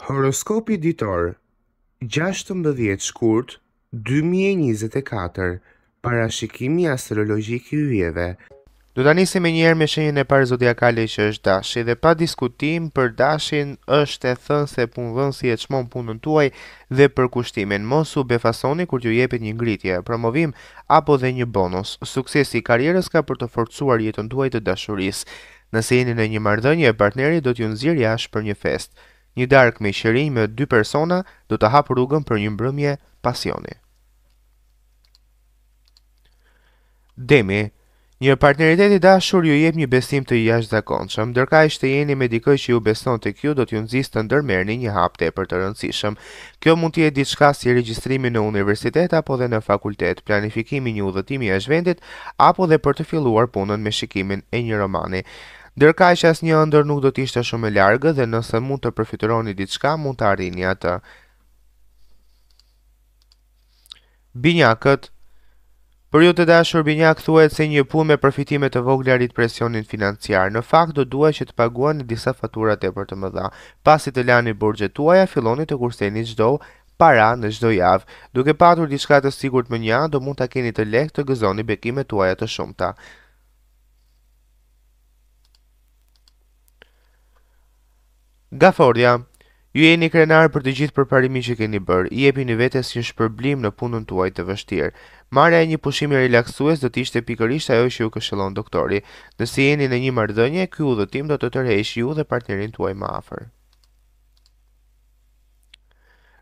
Horoskopi ditor 16 shkurt 2024 Parashikimi astrologjik i yjeve. Do ta nisim njerë me shenjën e parë zodiakale që është Dashi dhe pa diskutim për Dashin është e thënë se si e çmon punën tuaj dhe për kushtimin. Mosu befasoni kur t'ju jepet një ngritje, promovim apo dhe një bonus. Suksesi i karrierës ka për të forcuar jetën tuaj të dashurisë. Nëse jeni në një marrëdhënie, partneri do t'ju nëzirë jashtë për një festë një dark me shëri me dy persona do të hapë rrugën për një mbrëmje pasioni. Demi Një partneriteti dashur ju jep një besim të jash zakonqëm, dërka ishte jeni me dikoj që ju beson të kju do t'ju nëzist të ndërmerni një e për të rëndësishëm. Kjo mund t'je diçka si registrimi në universitet apo dhe në fakultet, planifikimi një udhëtimi e shvendit apo dhe për të filluar punën me shikimin e një romani ndërka që asë një ndër nuk do t'ishte shumë e largë dhe nëse mund të përfituroni diçka, mund të arrini atë. Binjakët Për ju të dashur binjak thuhet se një punë me përfitime të vogla rit presionin financiar. Në fakt do duaj që të paguani disa e për të mëdha. Pasi të lani burgjet tuaja, filloni të kurseni çdo para në çdo javë. Duke patur diçka të sigurt më një, do mund ta keni të lehtë të gëzoni bekimet tuaja të shumta. Gafordja, ju e një krenar për të gjithë përparimi që keni bërë, i e pini vetës një shpërblim në punën të të vështirë. marja e një pushimi relaksues do t'ishte pikërisht ajo që ju këshëllon doktori, nësi jeni e një në një mardënje, kjo udhëtim dhe tim do të tërhejsh ju dhe partnerin të uaj ma afer.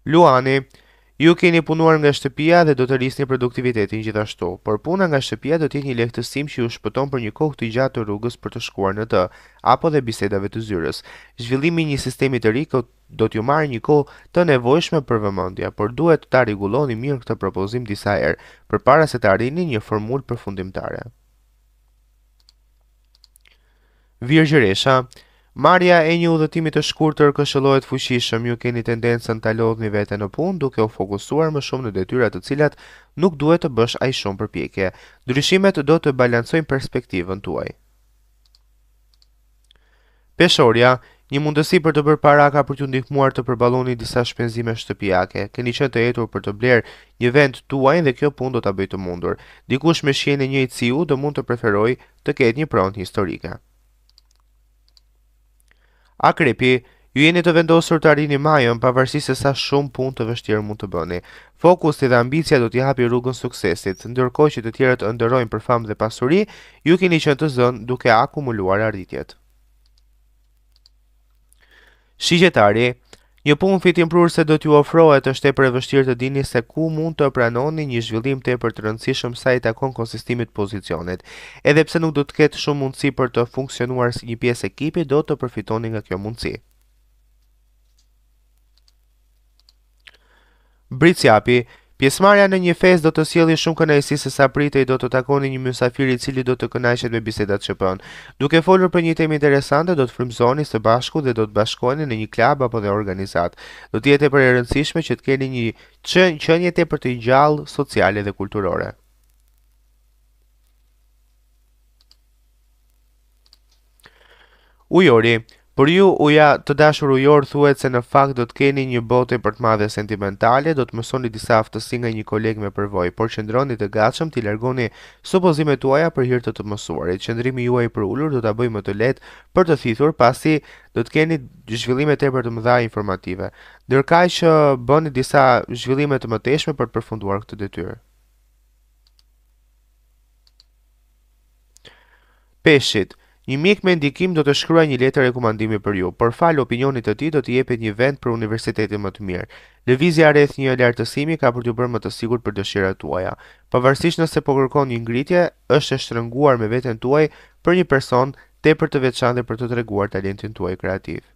Luani, Luani, Ju keni punuar nga shtëpia dhe do të rrisni produktivitetin gjithashtu, por puna nga shtëpia do të jetë një lehtësim që ju shpëton për një kohë të gjatë të rrugës për të shkuar në të, apo dhe bisedave të zyrës. Zhvillimi një sistemi të ri do t'ju marrë një kohë të nevojshme për vëmendje, por duhet ta rregulloni mirë këtë propozim disa herë përpara se të arrini një formulë përfundimtare. Virgjëresha, Marja e një udhëtimi të shkurtër këshëllohet fuqishëm, ju keni tendencën ta lodhni veten në punë duke u fokusuar më shumë në detyrat të cilat nuk duhet të bësh aq shumë përpjekje. Ndryshimet do të balancojnë perspektivën tuaj. Peshorja, një mundësi për të bërë para ka për t'ju ndihmuar të përballoni disa shpenzime shtëpiake. Keni qenë të hetur për të blerë një vend tuaj dhe kjo punë do ta bëjë të mundur. Dikush me një njëjtësiu do mund të preferojë të ketë një pront historike. Akrepi, ju jeni të vendosur të arini majën pa se sa shumë pun të vështirë mund të bëni. Fokus të dhe ambicia do t'i hapi rrugën suksesit, ndërkoj që të tjerët ndërojnë për famë dhe pasuri, ju kini që në të zënë duke akumuluar arritjet. Shigjetari, Një punë fitim prur se do t'ju ofrohet është e për e vështirë të dini se ku mund të pranoni një zhvillim të e për të rëndësishëm sa i takon konsistimit pozicionet. Edhe pse nuk do të ketë shumë mundësi për të funksionuar si një pies e kipi, do të përfitoni nga kjo mundësi. Britsjapi Pjesëmarrja në një fest do të sjellë shumë kënaqësi se sa pritej do të takoni një mysafir i cili do të kënaqet me bisedat që bën. Duke folur për një temë interesante, do të frymzoni së bashku dhe do të bashkoheni në një klub apo dhe organizat. Do të jetë për e rëndësishme që të keni një qenie tepër të gjallë sociale dhe kulturore. Ujori, Për ju, uja, të dashur ujor, thuet se në fakt do të keni një bote për të madhe sentimentale, do të mësoni disa aftësi nga një kolegë me përvoj, por qëndroni të gatshëm t'i largoni supozime tuaja për hirtë të të mësuarit. Qëndrimi juaj për ullur do t'a bëjmë më të letë për të thithur pasi do të keni zhvillime të për të mëdha informative. Dërkaj që bëni disa zhvillime të mëteshme për të përfunduar këtë detyrë. Peshit Një mik me ndikim do të shkrya një letër rekomandimi për ju. Për fal opinionit të tij do të jepet një vend për universitetin më të mirë. Lëvizja rreth një lartësimi ka për t'ju bërë më të sigurt për dëshirat tuaja. Pavarësisht nëse po kërkon një ngritje, është e shtrënguar me veten tuaj për një person tepër të veçantë për të treguar talentin tuaj kreativ.